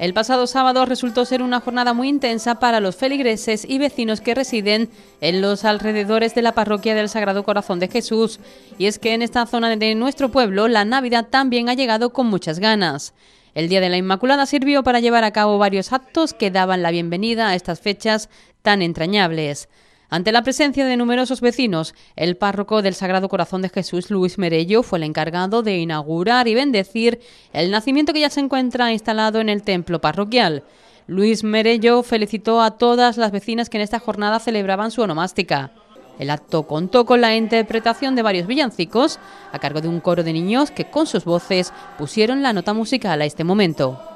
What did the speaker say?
El pasado sábado resultó ser una jornada muy intensa para los feligreses y vecinos que residen en los alrededores de la parroquia del Sagrado Corazón de Jesús. Y es que en esta zona de nuestro pueblo la Navidad también ha llegado con muchas ganas. El Día de la Inmaculada sirvió para llevar a cabo varios actos que daban la bienvenida a estas fechas tan entrañables. Ante la presencia de numerosos vecinos, el párroco del Sagrado Corazón de Jesús, Luis Merello, fue el encargado de inaugurar y bendecir el nacimiento que ya se encuentra instalado en el templo parroquial. Luis Merello felicitó a todas las vecinas que en esta jornada celebraban su onomástica. El acto contó con la interpretación de varios villancicos a cargo de un coro de niños que con sus voces pusieron la nota musical a este momento.